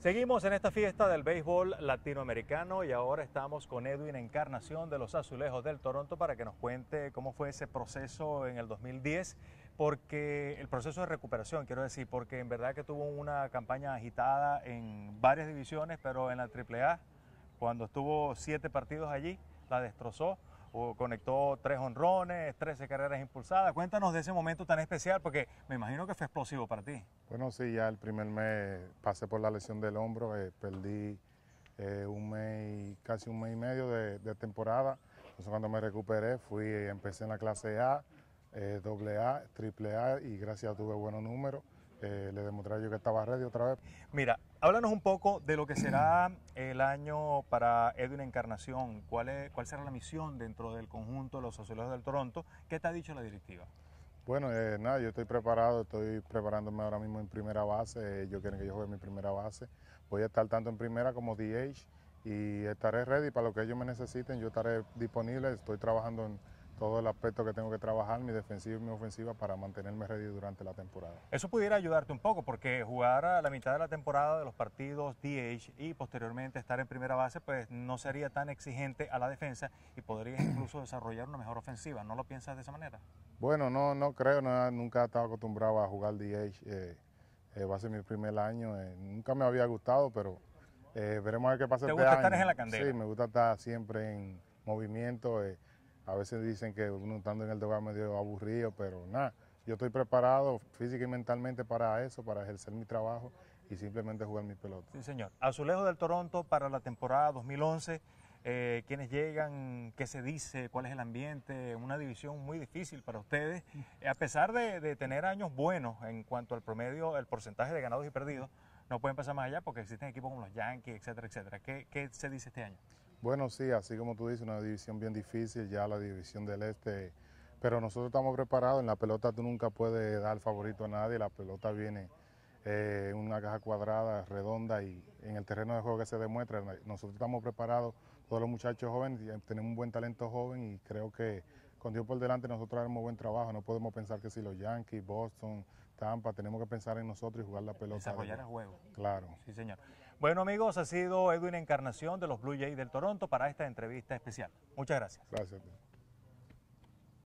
Seguimos en esta fiesta del béisbol latinoamericano y ahora estamos con Edwin Encarnación de los Azulejos del Toronto para que nos cuente cómo fue ese proceso en el 2010, porque el proceso de recuperación, quiero decir, porque en verdad que tuvo una campaña agitada en varias divisiones, pero en la AAA, cuando estuvo siete partidos allí, la destrozó conectó tres honrones, 13 carreras impulsadas. Cuéntanos de ese momento tan especial, porque me imagino que fue explosivo para ti. Bueno, sí, ya el primer mes pasé por la lesión del hombro, eh, perdí eh, un mes, casi un mes y medio de, temporada. Entonces cuando me recuperé, fui, empecé en la clase A, eh, doble A, triple y gracias tuve buenos números eh, le demostré yo que estaba ready otra vez. Mira, háblanos un poco de lo que será el año para Edwin Encarnación. ¿Cuál, es, cuál será la misión dentro del conjunto de los sociólogos del Toronto? ¿Qué te ha dicho la directiva? Bueno, eh, nada, yo estoy preparado, estoy preparándome ahora mismo en primera base. Eh, ellos quieren que yo juegue mi primera base. Voy a estar tanto en primera como DH y estaré ready para lo que ellos me necesiten. Yo estaré disponible, estoy trabajando en todo el aspecto que tengo que trabajar, mi defensiva y mi ofensiva, para mantenerme ready durante la temporada. Eso pudiera ayudarte un poco, porque jugar a la mitad de la temporada de los partidos DH y posteriormente estar en primera base, pues no sería tan exigente a la defensa y podrías incluso desarrollar una mejor ofensiva. ¿No lo piensas de esa manera? Bueno, no, no creo, nunca he estado acostumbrado a jugar DH. Eh, eh, va a ser mi primer año. Eh, nunca me había gustado, pero veremos a ver qué pasa. ¿Te este gusta estar en la candela? Sí, me gusta estar siempre en movimiento. A veces dicen que uno estando en el debate medio aburrido, pero nada, yo estoy preparado física y mentalmente para eso, para ejercer mi trabajo y simplemente jugar mi pelota. Sí, señor. Azulejo del Toronto para la temporada 2011. Eh, quienes llegan, qué se dice, cuál es el ambiente, una división muy difícil para ustedes, eh, a pesar de, tener años buenos en cuanto al promedio, el porcentaje de ganados y perdidos, no pueden pasar más allá porque existen equipos como los Yankees, etcétera, etcétera. qué se dice este año? Bueno, sí, así como tú dices, una división bien difícil, ya la división del este, pero nosotros estamos preparados, en la pelota tú nunca puedes dar favorito a nadie, la pelota viene en eh, una caja cuadrada, redonda y en el terreno de juego que se demuestra, nosotros estamos preparados, todos los muchachos jóvenes, eh, tenemos un buen talento joven y creo que con Dios por delante nosotros haremos buen trabajo. No podemos pensar que si los Yankees, Boston, Tampa, tenemos que pensar en nosotros y jugar la pelota. Desarrollar el juego. Claro. Sí, señor. Bueno, amigos, ha sido Edwin Encarnación de los Blue Jays del Toronto para esta entrevista especial. Muchas gracias. Gracias.